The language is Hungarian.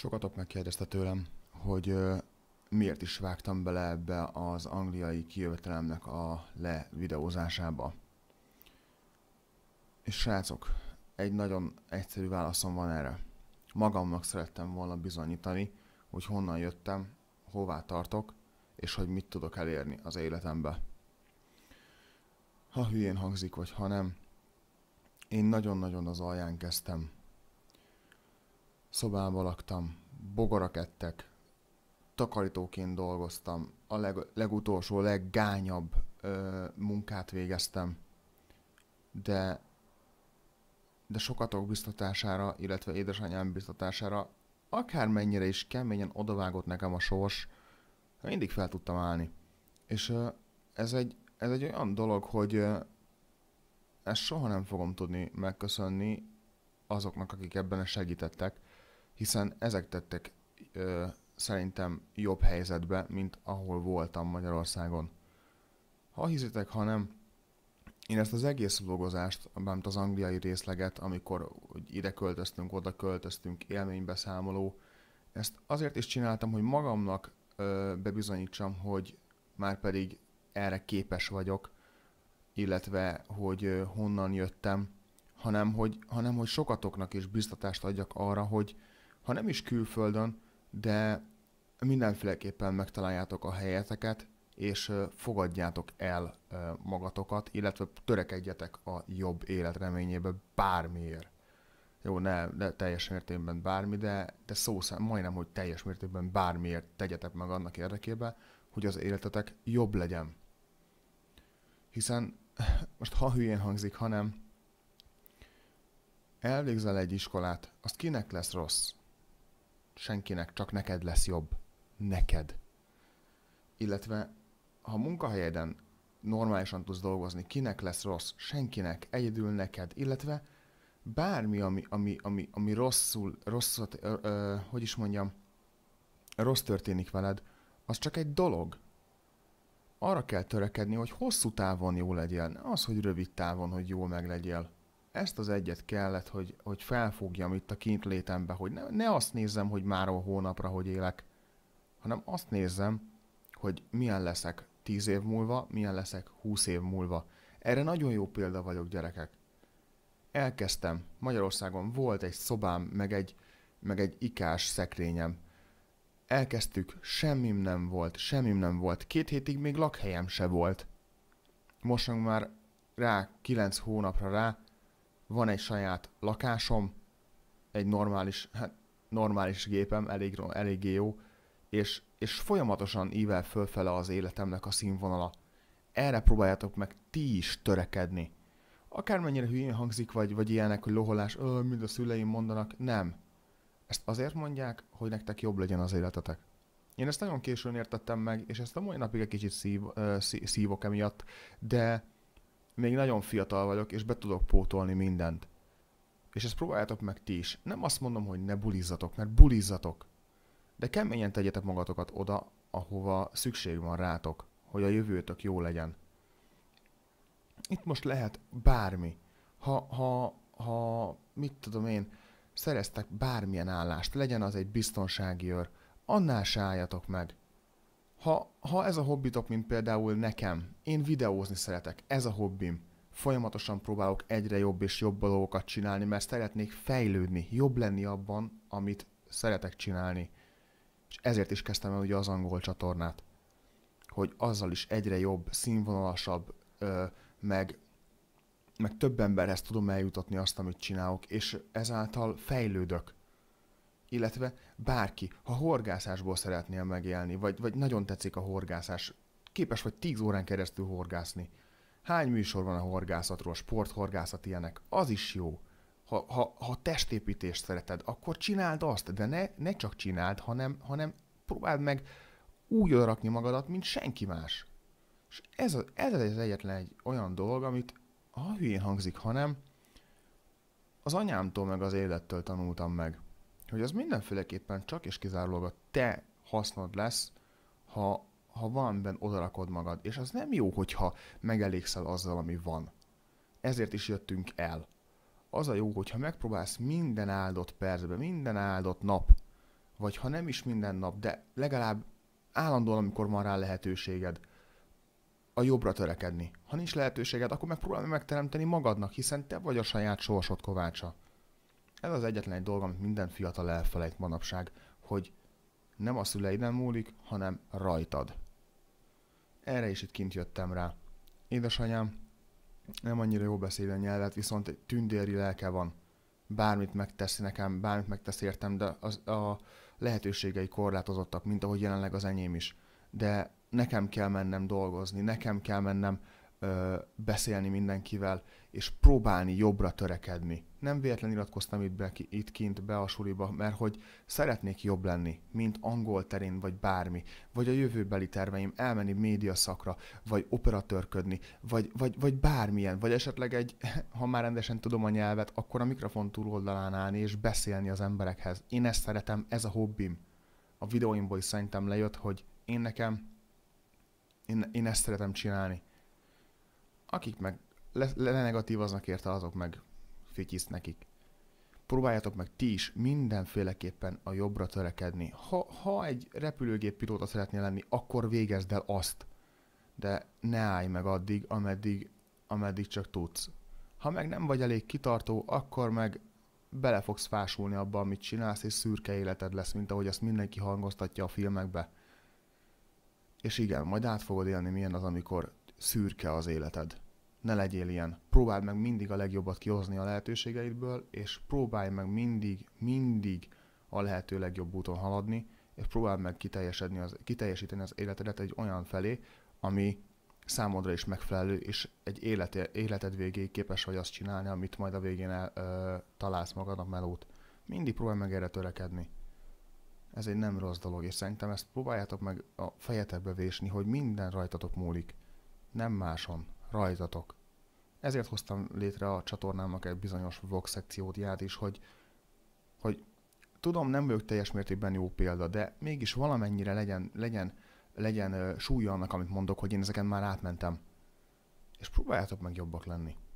Sokatok megkérdezte tőlem, hogy miért is vágtam bele ebbe az angliai kijövetelemnek a levideózásába. És srácok, egy nagyon egyszerű válaszom van erre. Magamnak szerettem volna bizonyítani, hogy honnan jöttem, hová tartok, és hogy mit tudok elérni az életembe. Ha hülyén hangzik, vagy ha nem, én nagyon-nagyon az alján kezdtem szobában laktam, bogarak ettek, takarítóként dolgoztam, a leg, legutolsó, leggányabb ö, munkát végeztem, de, de sokatok biztatására, illetve édesanyám biztatására, akármennyire is keményen odavágott nekem a sors, mindig fel tudtam állni. És ö, ez egy, ez egy olyan dolog, hogy ö, ezt soha nem fogom tudni megköszönni azoknak, akik ebben segítettek, hiszen ezek tettek ö, szerintem jobb helyzetbe, mint ahol voltam Magyarországon. Ha hiszitek, ha nem, én ezt az egész vlogozást, bármint az angliai részleget, amikor ide költöztünk, oda költöztünk, élménybeszámoló, ezt azért is csináltam, hogy magamnak ö, bebizonyítsam, hogy már pedig erre képes vagyok, illetve hogy honnan jöttem, hanem hogy, hanem hogy sokatoknak is biztatást adjak arra, hogy, ha nem is külföldön, de mindenféleképpen megtaláljátok a helyeteket, és fogadjátok el magatokat, illetve törekedjetek a jobb élet reményébe bármiért. Jó, ne, ne teljes mértékben bármi, de, de szó szerint majdnem, hogy teljes mértékben bármiért tegyetek meg annak érdekében, hogy az életetek jobb legyen. Hiszen, most ha hülyén hangzik, hanem elvégzel egy iskolát, azt kinek lesz rossz? senkinek, csak neked lesz jobb. Neked. Illetve, ha munkahelyeden normálisan tudsz dolgozni, kinek lesz rossz? Senkinek, egyedül neked. Illetve bármi, ami, ami, ami, ami rosszul, rosszat, ö, ö, hogy is mondjam, rossz történik veled, az csak egy dolog. Arra kell törekedni, hogy hosszú távon jó legyél, ne az, hogy rövid távon, hogy jól meglegyél ezt az egyet kellett, hogy, hogy felfogjam itt a kint létembe, hogy ne, ne azt nézzem, hogy már a hónapra hogy élek, hanem azt nézzem, hogy milyen leszek 10 év múlva, milyen leszek 20 év múlva. Erre nagyon jó példa vagyok, gyerekek. Elkezdtem, Magyarországon volt egy szobám, meg egy, meg egy ikás szekrényem. Elkezdtük, semmim nem volt, semmim nem volt. Két hétig még lakhelyem se volt. Most már rá, kilenc hónapra rá, van egy saját lakásom, egy normális, hát normális gépem, elég, elég jó, és, és folyamatosan ível fölfele az életemnek a színvonala. Erre próbáljátok meg ti is törekedni. Akármennyire hülyén hangzik, vagy, vagy ilyenek, hogy loholás, ö, mind a szüleim mondanak, nem. Ezt azért mondják, hogy nektek jobb legyen az életetek. Én ezt nagyon későn értettem meg, és ezt a mai napig egy kicsit szív, szívok emiatt, de még nagyon fiatal vagyok, és be tudok pótolni mindent. És ezt próbáljátok meg ti is. Nem azt mondom, hogy ne bulizzatok, mert bulizzatok. De keményen tegyetek magatokat oda, ahova szükség van rátok, hogy a jövőtök jó legyen. Itt most lehet bármi. Ha, ha, ha mit tudom én, szereztek bármilyen állást, legyen az egy biztonsági őr, annál sálljatok meg ha, ha ez a hobbitok, mint például nekem, én videózni szeretek, ez a hobbim, folyamatosan próbálok egyre jobb és jobb dolgokat csinálni, mert szeretnék fejlődni, jobb lenni abban, amit szeretek csinálni. És ezért is kezdtem el ugye az angol csatornát, hogy azzal is egyre jobb, színvonalasabb, ö, meg, meg több emberhez tudom eljutatni azt, amit csinálok, és ezáltal fejlődök illetve bárki, ha horgászásból szeretnél megélni, vagy, vagy nagyon tetszik a horgászás, képes vagy 10 órán keresztül horgászni. Hány műsor van a horgászatról, sporthorgászat ilyenek, az is jó. Ha, ha, ha testépítést szereted, akkor csináld azt, de ne, ne csak csináld, hanem, hanem próbáld meg úgy rakni magadat, mint senki más. És ez, a, ez az egyetlen egy olyan dolog, amit ha hülyén hangzik, hanem az anyámtól meg az élettől tanultam meg hogy az mindenféleképpen csak és kizárólag a te hasznod lesz, ha, ha van odarakod magad. És az nem jó, hogyha megelégszel azzal, ami van. Ezért is jöttünk el. Az a jó, hogyha megpróbálsz minden áldott percben, minden áldott nap, vagy ha nem is minden nap, de legalább állandóan, amikor van rá lehetőséged, a jobbra törekedni. Ha nincs lehetőséged, akkor megpróbálj megteremteni magadnak, hiszen te vagy a saját sorsod kovácsa. Ez az egyetlen egy dolog, amit minden fiatal elfelejt manapság, hogy nem a szüleiden múlik, hanem rajtad. Erre is itt kint jöttem rá. Édesanyám nem annyira jó beszélő nyelvet, viszont egy tündéri lelke van. Bármit megteszi nekem, bármit megtesz értem, de az, a lehetőségei korlátozottak, mint ahogy jelenleg az enyém is. De nekem kell mennem dolgozni, nekem kell mennem ö, beszélni mindenkivel, és próbálni jobbra törekedni nem véletlen iratkoztam itt, be, itt kint be a suriba, mert hogy szeretnék jobb lenni, mint angol terén, vagy bármi, vagy a jövőbeli terveim elmenni média szakra, vagy operatőrködni, vagy, vagy, vagy bármilyen, vagy esetleg egy, ha már rendesen tudom a nyelvet, akkor a mikrofon túloldalán állni és beszélni az emberekhez. Én ezt szeretem, ez a hobbim. A videóimból is szerintem lejött, hogy én nekem, én, én ezt szeretem csinálni. Akik meg le, le, le érte, azok meg fityiszt nekik. Próbáljátok meg ti is mindenféleképpen a jobbra törekedni. Ha, ha egy repülőgép pilóta szeretnél lenni, akkor végezd el azt. De ne állj meg addig, ameddig, ameddig csak tudsz. Ha meg nem vagy elég kitartó, akkor meg bele fogsz fásulni abba, amit csinálsz, és szürke életed lesz, mint ahogy azt mindenki hangoztatja a filmekbe. És igen, majd át fogod élni, milyen az, amikor szürke az életed ne legyél ilyen. Próbáld meg mindig a legjobbat kihozni a lehetőségeidből, és próbálj meg mindig, mindig a lehető legjobb úton haladni, és próbáld meg kiteljesedni az, kiteljesíteni az életedet egy olyan felé, ami számodra is megfelelő, és egy élet, életed végéig képes vagy azt csinálni, amit majd a végén el, ö, találsz magadnak melót. Mindig próbálj meg erre törekedni. Ez egy nem rossz dolog, és szerintem ezt próbáljátok meg a fejetekbe vésni, hogy minden rajtatok múlik. Nem máson rajzatok. Ezért hoztam létre a csatornámnak egy bizonyos vlog szekciót is, hogy, hogy tudom, nem vagyok teljes mértékben jó példa, de mégis valamennyire legyen, legyen, legyen súlya annak, amit mondok, hogy én ezeken már átmentem. És próbáljátok meg jobbak lenni.